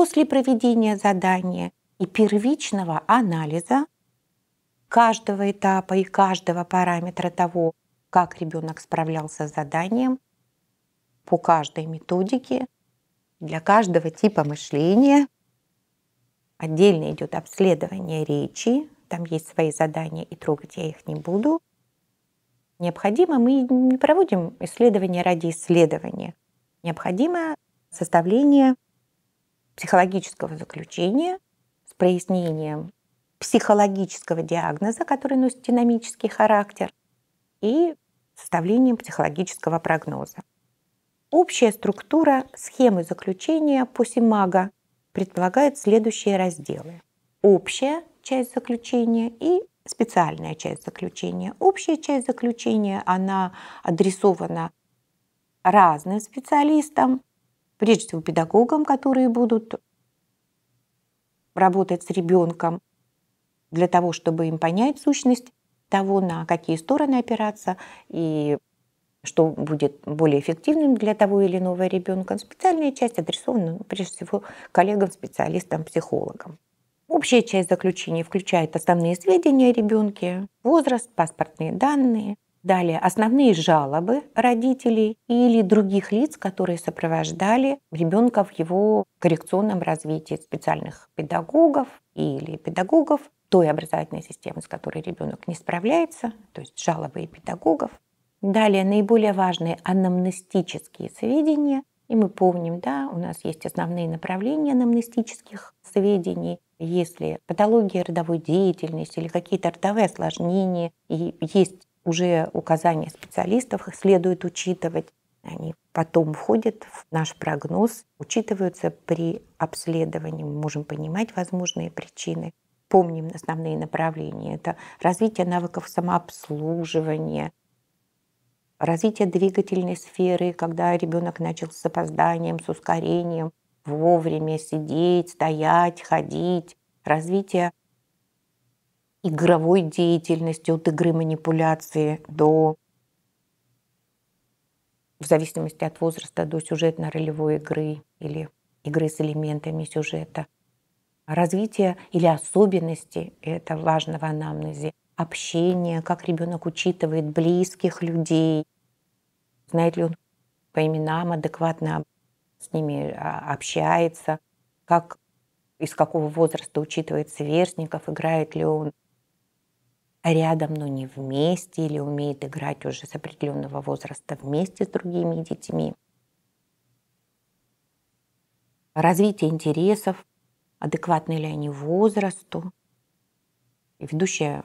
после проведения задания и первичного анализа каждого этапа и каждого параметра того, как ребенок справлялся с заданием, по каждой методике, для каждого типа мышления. Отдельно идет обследование речи, там есть свои задания, и трогать я их не буду. Необходимо, мы не проводим исследование ради исследования. Необходимо составление психологического заключения с прояснением психологического диагноза, который носит динамический характер, и составлением психологического прогноза. Общая структура схемы заключения по Симага предполагает следующие разделы. Общая часть заключения и специальная часть заключения. Общая часть заключения, она адресована разным специалистам, прежде всего педагогам, которые будут работать с ребенком для того, чтобы им понять сущность того, на какие стороны опираться и что будет более эффективным для того или иного ребенка. Специальная часть адресована ну, прежде всего коллегам, специалистам, психологам. Общая часть заключения включает основные сведения о ребенке, возраст, паспортные данные – Далее основные жалобы родителей или других лиц, которые сопровождали ребенка в его коррекционном развитии специальных педагогов или педагогов той образовательной системы, с которой ребенок не справляется, то есть жалобы и педагогов. Далее наиболее важные анамнестические сведения. И мы помним, да, у нас есть основные направления анамнестических сведений если патология родовой деятельности или какие-то родовые осложнения, и есть уже указания специалистов следует учитывать. Они потом входят в наш прогноз, учитываются при обследовании. Мы можем понимать возможные причины. Помним основные направления. Это развитие навыков самообслуживания, развитие двигательной сферы, когда ребенок начал с опозданием, с ускорением, вовремя сидеть, стоять, ходить, развитие игровой деятельности, от игры манипуляции до в зависимости от возраста до сюжетно-ролевой игры или игры с элементами сюжета. Развитие или особенности — это важно в анамнезе. Общение, как ребенок учитывает близких людей, знает ли он по именам адекватно с ними а, общается, как из какого возраста учитывает сверстников, играет ли он рядом, но не вместе, или умеет играть уже с определенного возраста вместе с другими детьми. Развитие интересов, адекватны ли они возрасту. И ведущая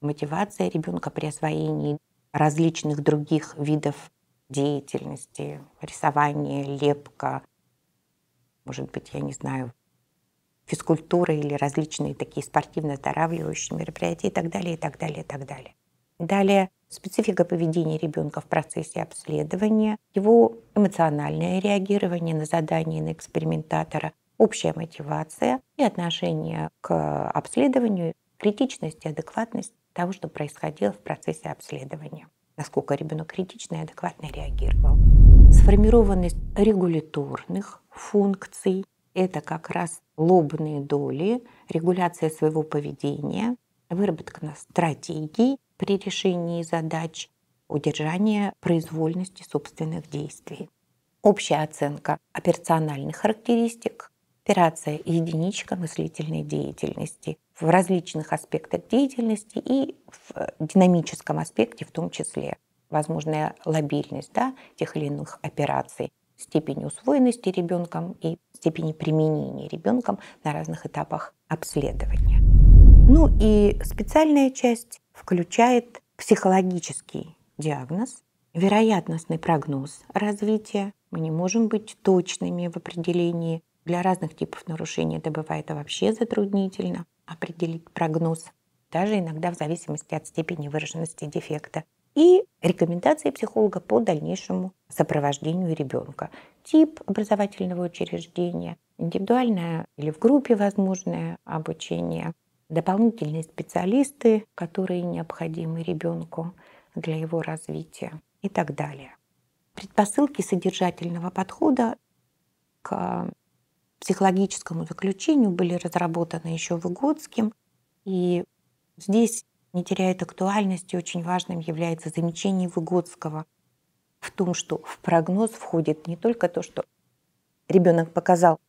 мотивация ребенка при освоении различных других видов деятельности, рисование, лепка, может быть, я не знаю, физкультуры или различные такие спортивно-оздоравливающие мероприятия и так далее, и так далее, и так далее. Далее специфика поведения ребенка в процессе обследования, его эмоциональное реагирование на задание на экспериментатора, общая мотивация и отношение к обследованию, критичность и адекватность того, что происходило в процессе обследования, насколько ребенок критично и адекватно реагировал. Сформированность регуляторных функций это как раз лобные доли, регуляция своего поведения, выработка стратегий при решении задач, удержание произвольности собственных действий. Общая оценка операциональных характеристик, операция единичка мыслительной деятельности в различных аспектах деятельности и в динамическом аспекте в том числе возможная лобильность да, тех или иных операций, степени усвоенности ребенком и степени применения ребенком на разных этапах обследования. Ну и специальная часть включает психологический диагноз, вероятностный прогноз развития. Мы не можем быть точными в определении. Для разных типов нарушений это бывает вообще затруднительно определить прогноз, даже иногда в зависимости от степени выраженности дефекта и рекомендации психолога по дальнейшему сопровождению ребенка. Тип образовательного учреждения, индивидуальное или в группе возможное обучение, дополнительные специалисты, которые необходимы ребенку для его развития и так далее. Предпосылки содержательного подхода к психологическому заключению были разработаны еще Выгодским, и здесь не теряет актуальности, очень важным является замечание Выгодского в том, что в прогноз входит не только то, что ребенок показал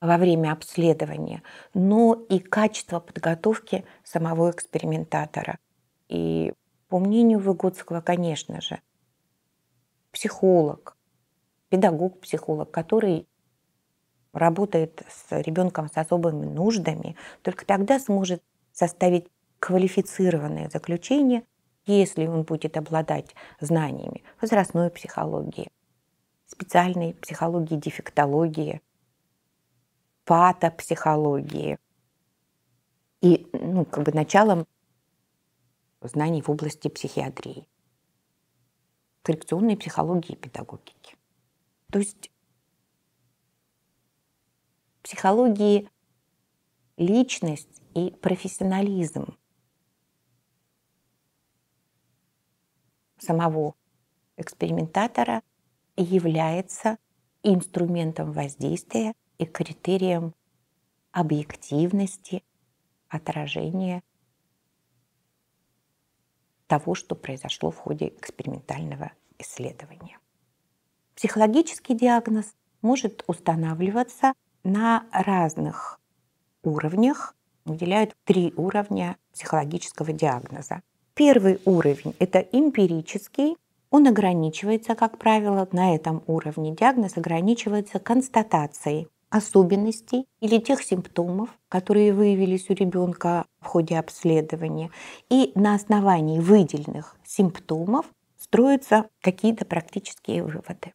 во время обследования, но и качество подготовки самого экспериментатора. И по мнению Выгодского, конечно же, психолог, педагог-психолог, который работает с ребенком с особыми нуждами, только тогда сможет составить квалифицированное заключение, если он будет обладать знаниями возрастной психологии, специальной психологии дефектологии, патопсихологии и ну, как бы началом знаний в области психиатрии, коррекционной психологии и педагогики. То есть психологии личности и профессионализм самого экспериментатора является инструментом воздействия и критерием объективности отражения того, что произошло в ходе экспериментального исследования. Психологический диагноз может устанавливаться на разных уровнях выделяют три уровня психологического диагноза. Первый уровень – это эмпирический, он ограничивается, как правило, на этом уровне диагноз ограничивается констатацией особенностей или тех симптомов, которые выявились у ребенка в ходе обследования. И на основании выделенных симптомов строятся какие-то практические выводы.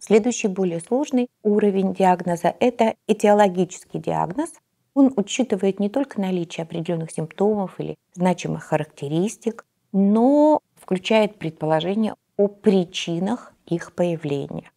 Следующий более сложный уровень диагноза – это этиологический диагноз. Он учитывает не только наличие определенных симптомов или значимых характеристик, но включает предположение о причинах их появления.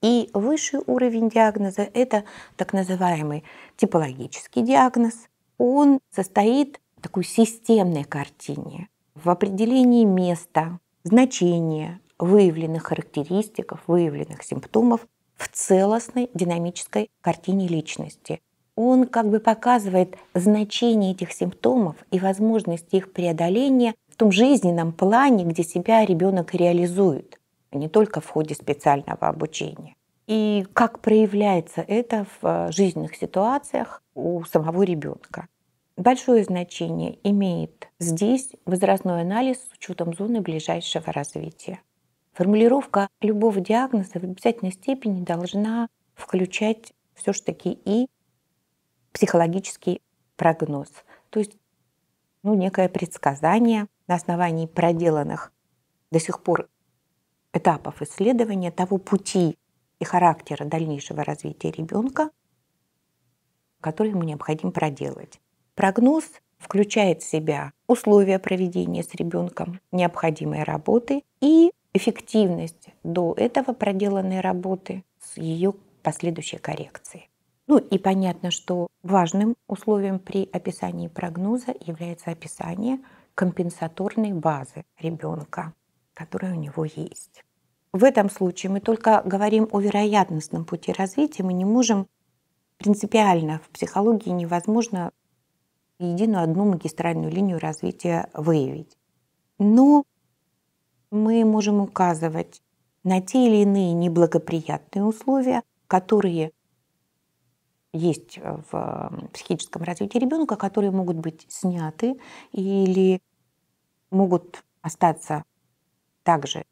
И высший уровень диагноза – это так называемый типологический диагноз. Он состоит в такой системной картине, в определении места, значения выявленных характеристиков, выявленных симптомов в целостной динамической картине личности он как бы показывает значение этих симптомов и возможность их преодоления в том жизненном плане, где себя ребенок реализует, а не только в ходе специального обучения. И как проявляется это в э, жизненных ситуациях у самого ребенка. Большое значение имеет здесь возрастной анализ с учетом зоны ближайшего развития. Формулировка любого диагноза в обязательной степени должна включать все-таки и психологический прогноз. То есть ну, некое предсказание на основании проделанных до сих пор этапов исследования того пути и характера дальнейшего развития ребенка, который ему необходимо проделать. Прогноз включает в себя условия проведения с ребенком, необходимые работы и эффективность до этого проделанной работы с ее последующей коррекцией. Ну и понятно, что важным условием при описании прогноза является описание компенсаторной базы ребенка, которая у него есть. В этом случае мы только говорим о вероятностном пути развития, мы не можем принципиально в психологии невозможно единую одну магистральную линию развития выявить. Но мы можем указывать на те или иные неблагоприятные условия, которые есть э, в психическом развитии ребенка, которые могут быть сняты или могут остаться также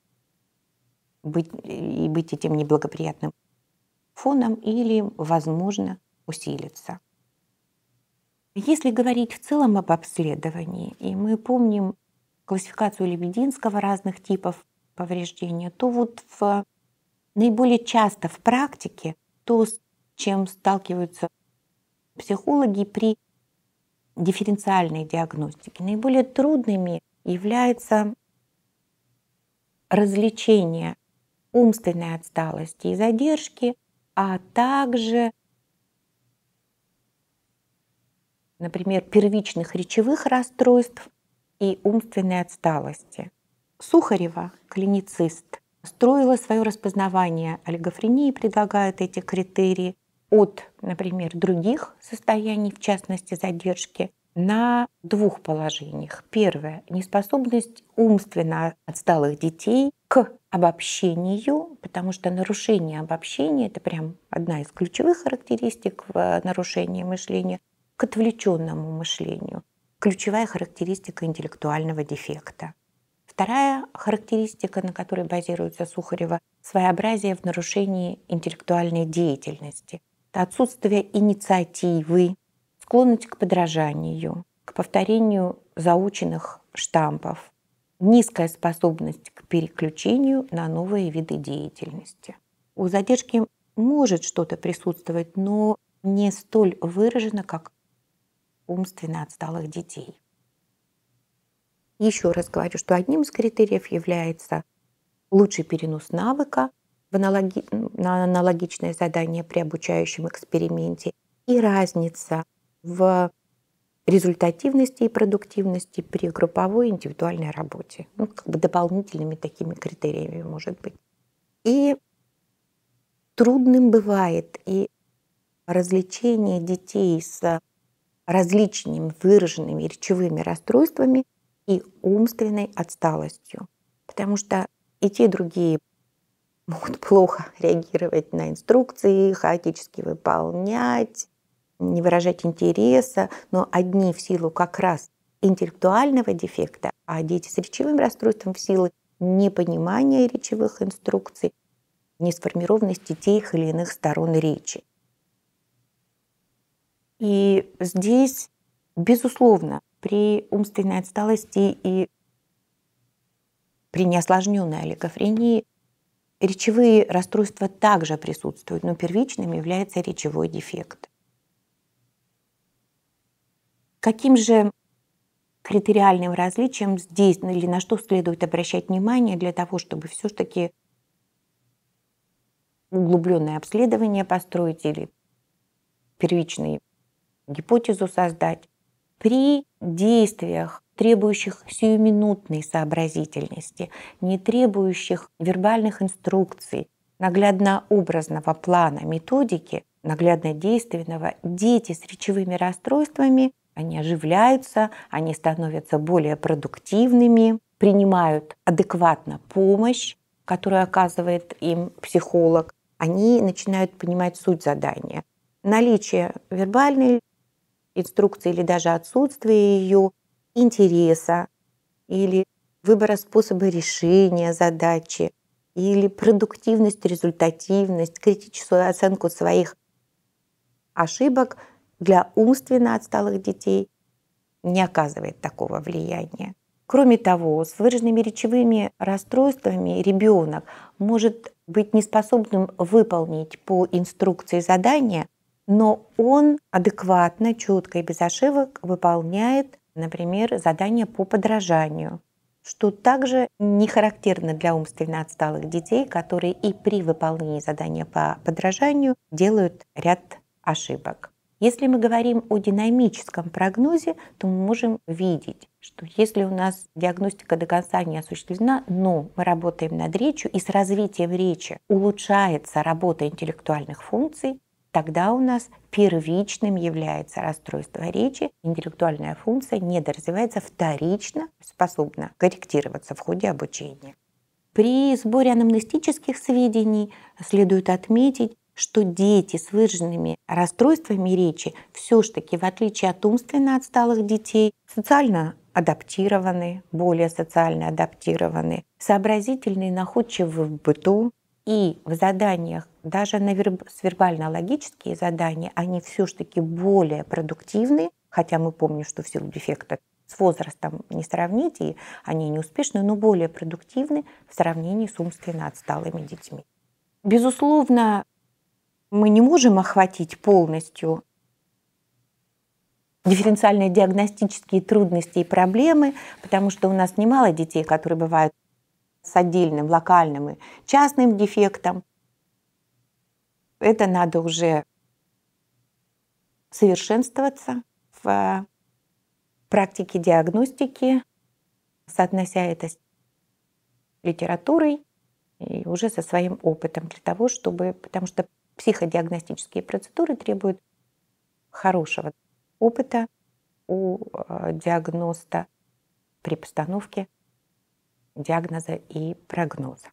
быть, э, и быть этим неблагоприятным фоном или, возможно, усилиться. Если говорить в целом об обследовании, и мы помним классификацию Лебединского разных типов повреждения, то вот в, наиболее часто в практике то, чем сталкиваются психологи при дифференциальной диагностике. Наиболее трудными является развлечение умственной отсталости и задержки, а также, например, первичных речевых расстройств и умственной отсталости. Сухарева, клиницист, строила свое распознавание олигофрении, предлагает эти критерии – от, например, других состояний, в частности задержки, на двух положениях. Первое – неспособность умственно отсталых детей к обобщению, потому что нарушение обобщения – это прям одна из ключевых характеристик в э, нарушении мышления, к отвлеченному мышлению. Ключевая характеристика интеллектуального дефекта. Вторая характеристика, на которой базируется Сухарева – своеобразие в нарушении интеллектуальной деятельности – это отсутствие инициативы, склонность к подражанию, к повторению заученных штампов, низкая способность к переключению на новые виды деятельности. У задержки может что-то присутствовать, но не столь выражено, как умственно отсталых детей. Еще раз говорю, что одним из критериев является лучший перенос навыка – аналоги... на аналогичное задание при обучающем эксперименте и разница в результативности и продуктивности при групповой индивидуальной работе. Ну, как бы дополнительными такими критериями может быть. И трудным бывает и развлечение детей с различными выраженными речевыми расстройствами и умственной отсталостью. Потому что и те, и другие могут плохо реагировать на инструкции, хаотически выполнять, не выражать интереса, но одни в силу как раз интеллектуального дефекта, а дети с речевым расстройством в силу непонимания речевых инструкций, несформированности тех или иных сторон речи. И здесь, безусловно, при умственной отсталости и при неосложненной олигофрении – Речевые расстройства также присутствуют, но первичным является речевой дефект. Каким же критериальным различием здесь или на что следует обращать внимание для того, чтобы все-таки углубленное обследование построить или первичную гипотезу создать? При действиях, требующих сиюминутной сообразительности, не требующих вербальных инструкций, наглядно-образного плана методики, наглядно-действенного, дети с речевыми расстройствами, они оживляются, они становятся более продуктивными, принимают адекватно помощь, которую оказывает им психолог, они начинают понимать суть задания. Наличие вербальной инструкции или даже отсутствие ее, интереса или выбора способа решения задачи или продуктивность, результативность, критическую оценку своих ошибок для умственно отсталых детей не оказывает такого влияния. Кроме того, с выраженными речевыми расстройствами ребенок может быть неспособным выполнить по инструкции задания но он адекватно, четко и без ошибок выполняет, например, задания по подражанию, что также не характерно для умственно отсталых детей, которые и при выполнении задания по подражанию делают ряд ошибок. Если мы говорим о динамическом прогнозе, то мы можем видеть, что если у нас диагностика до конца не осуществлена, но мы работаем над речью, и с развитием речи улучшается работа интеллектуальных функций, тогда у нас первичным является расстройство речи, интеллектуальная функция недоразвивается вторично, способна корректироваться в ходе обучения. При сборе анамнестических сведений следует отметить, что дети с выраженными расстройствами речи все же, таки, в отличие от умственно отсталых детей, социально адаптированы, более социально адаптированы, сообразительны и находчивы в быту, и в заданиях, даже на верб... вербально-логические задания, они все-таки более продуктивны, хотя мы помним, что в силу дефекта с возрастом не сравнить, и они не успешны, но более продуктивны в сравнении с умственно отсталыми детьми. Безусловно, мы не можем охватить полностью дифференциально-диагностические трудности и проблемы, потому что у нас немало детей, которые бывают с отдельным локальным и частным дефектом. Это надо уже совершенствоваться в э, практике диагностики, соотнося это с литературой и уже со своим опытом для того, чтобы... Потому что психодиагностические процедуры требуют хорошего опыта у э, диагноста при постановке диагноза и прогноза.